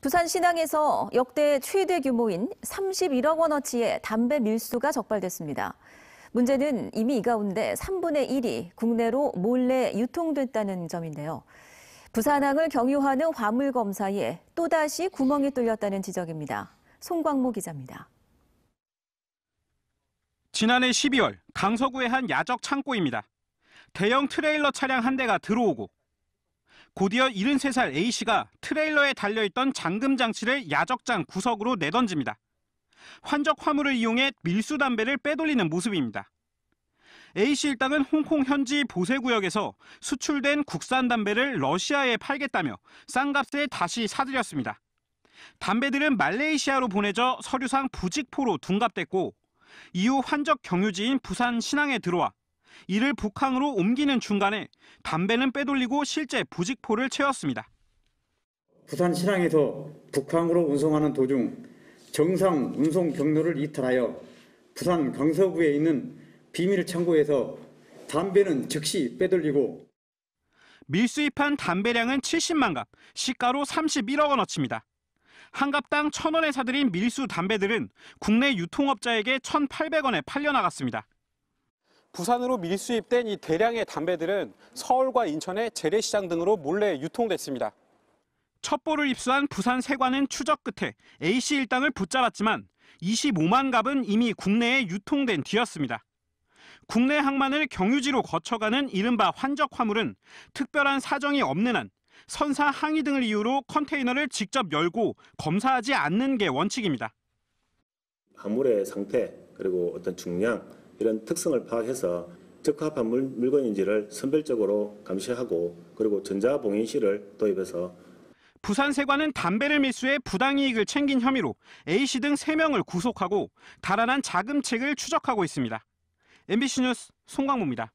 부산 신항에서 역대 최대 규모인 31억 원어치의 담배 밀수가 적발됐습니다. 문제는 이미 이 가운데 3분의 1이 국내로 몰래 유통됐다는 점인데요. 부산항을 경유하는 화물 검사에 또다시 구멍이 뚫렸다는 지적입니다. 송광모 기자입니다. 지난해 12월 강서구의 한 야적 창고입니다. 대형 트레일러 차량 한 대가 들어오고 곧이어 73살 A씨가 트레일러에 달려있던 잠금 장치를 야적장 구석으로 내던집니다. 환적 화물을 이용해 밀수 담배를 빼돌리는 모습입니다. A씨 일당은 홍콩 현지 보세구역에서 수출된 국산 담배를 러시아에 팔겠다며 싼 값에 다시 사들였습니다. 담배들은 말레이시아로 보내져 서류상 부직포로 둔갑됐고 이후 환적 경유지인 부산 신항에 들어와 이를 북항으로 옮기는 중간에 담배는 빼돌리고 실제 부직포를 채웠습니다. 부산 신항에서 북항으로 운송하는 도중 정상 운송 경로를 이탈하여 부산 강서구에 있는 비밀 창고에서 담배는 즉시 빼돌리고 밀수입한 담배량은 70만 갑, 시가로 31억 원어치입니다. 한 갑당 1,000원에 사들인 밀수 담배들은 국내 유통업자에게 1,800원에 팔려 나갔습니다. 부산으로 밀수입된 이 대량의 담배들은 서울과 인천의 재래시장 등으로 몰래 유통됐습니다. 첩보를 입수한 부산 세관은 추적 끝에 A씨 일당을 붙잡았지만 25만 갑은 이미 국내에 유통된 뒤였습니다. 국내 항만을 경유지로 거쳐가는 이른바 환적 화물은 특별한 사정이 없는 한 선사 항의 등을 이유로 컨테이너를 직접 열고 검사하지 않는 게 원칙입니다. 화물의 상태 그리고 어떤 중량 이런 특성을 파악해서 적합한 물, 건인지를 선별적으로 감시하고 그리고 전자봉인실을 도입해서 부산세관은 담배를 매수해 부당이익을 챙긴 혐의로 A씨 등 3명을 구속하고 달아난 자금책을 추적하고 있습니다. MBC 뉴스 송광모입니다.